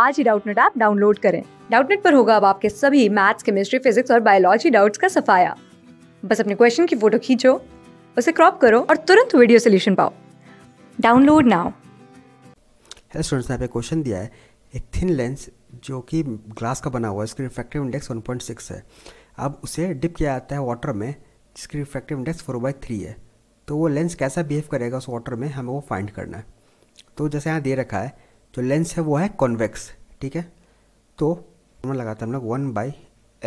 आज ही Doubtnut app download करें डाउटनेट पर होगा अब आपके सभी मैथ्स केमिस्ट्री फिजिक्स और बायोलॉजी डाउट्स का सफाया बस अपने क्वेश्चन की फोटो खींचो उसे क्रॉप करो और तुरंत वीडियो सोल्यूशन पाओ डाउनलोड नाउ हेलो स्टूडेंट्स यहाँ पे क्वेश्चन दिया है एक थिन लेंस जो कि ग्लास का बना हुआ है इसकी रिफ्रैक्टिव इंडेक्स 1.6 है अब उसे डिप किया जाता है वाटर में जिसकी रिफ्रैक्टिव इंडेक्स 4 बाई थ्री है तो वो लेंस कैसा बिहेव करेगा उस वाटर में हमें वो फाइंड करना है तो जैसे यहाँ दे रखा है जो तो लेंस है वो है कॉन्वेक्स ठीक है तो फॉर्मूला लगाते हैं हम लोग one by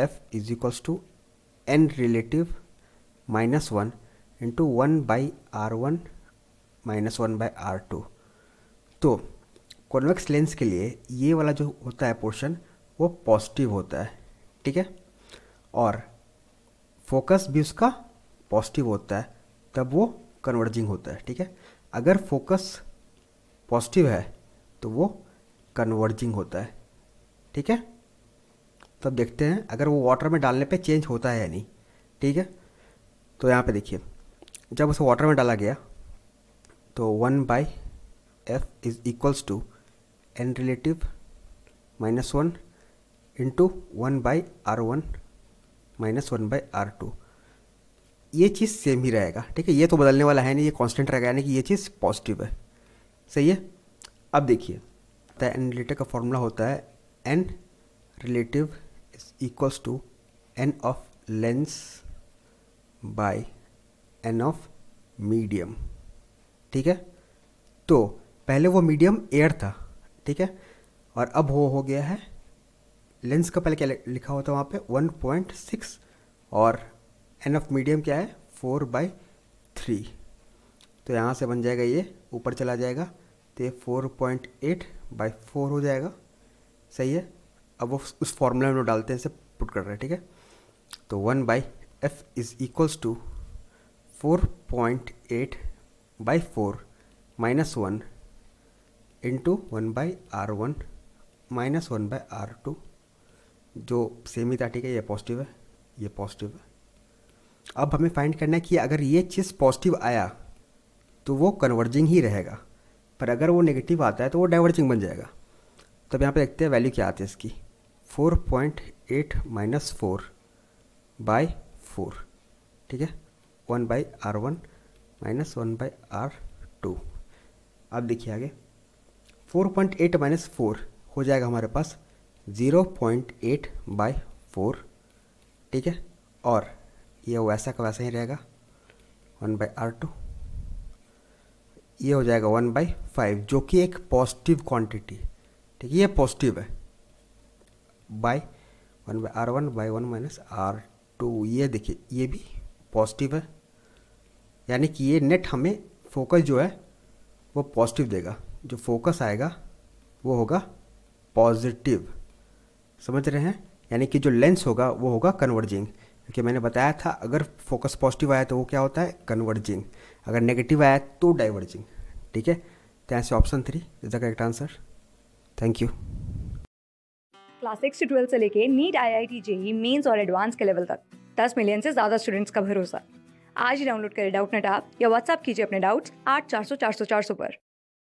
F is equals to N relative minus one into one by R one minus one by R two तो कॉन्वेक्स लेंस के लिए ये वाला जो होता है पोर्शन वो पॉजिटिव होता है ठीक है और फोकस भी उसका पॉजिटिव होता है तब वो कन्वर्जिंग होता है ठीक है अगर फोकस पॉजिटिव है तो वो कन्वर्जिंग होता है ठीक है तब देखते हैं अगर वो वाटर में डालने पे चेंज होता है या नहीं ठीक है तो यहाँ पे देखिए जब उसे वाटर में डाला गया तो one by F is equals to N relative minus one into one by R one minus one by R two ये चीज़ सेम ही रहेगा ठीक है ये तो बदलने वाला है नहीं ये कांस्टेंट रहेगा यानी कि ये चीज़ पॉजिटिव है सही है अब देखिए द रिलेटिव का फॉर्मूला होता है N relative is equals to N of lens by N of medium ठीक है तो पहले वो मीडियम एयर था ठीक है और अब वो हो गया है लेंस का पहले क्या लिखा होता है वहाँ पे 1.6 और एन ऑफ मीडियम क्या है 4 बाई थ्री तो यहाँ से बन जाएगा ये ऊपर चला जाएगा तो ये four point eight by four हो जाएगा सही है अब वो उस फॉर्मूला में डालते हैं इसे पुट कर रहे हैं ठीक है तो one by F is equals to four point eight by four minus one into one by R one minus one by R two जो सेम ही था ठीक है ये पॉजिटिव है ये पॉजिटिव है अब हमें फाइंड करना है कि अगर ये चीज़ पॉजिटिव आया तो वो कन्वर्जिंग ही रहेगा पर अगर वो नेगेटिव आता है तो वो डाइवर्जिंग बन जाएगा तब यहाँ पे देखते हैं वैल्यू क्या आती है इसकी four point eight minus four by four ठीक है one by R one minus one by R two अब देखिए आगे four point eight minus four हो जाएगा हमारे पास zero point eight by four ठीक है और ये वैसा का वैसा ही रहेगा वन बाई आर टू ये हो जाएगा वन बाई फाइव जो कि एक पॉजिटिव क्वांटिटी ठीक है ये पॉजिटिव है by one by R one by one minus R two ये देखिए ये भी पॉजिटिव है यानी कि ये नेट हमें फोकस जो है वो पॉजिटिव देगा जो फोकस आएगा वो होगा पॉजिटिव समझ रहे हैं यानी कि जो लेंस होगा वो होगा कन्वर्जिंग देखिए मैंने बताया था अगर फोकस पॉजिटिव आया तो वो क्या होता है कन्वर्जिंग अगर नेगेटिव आया तो डाइवर्जिंग ठीक है तो ऐसे option three is the correct answer thank you class six से ट्वेल्थ से लेके NEET I I T JEE mains और एडवांस के लेवल तक दस मिलियन से ज़्यादा स्टूडेंट्स का भरोसा आज ही डाउनलोड करें डाउट नेट आप या व्हाट्सअप कीजिए अपने डाउट्स आठ चार सौ चार सौ चार सौ पर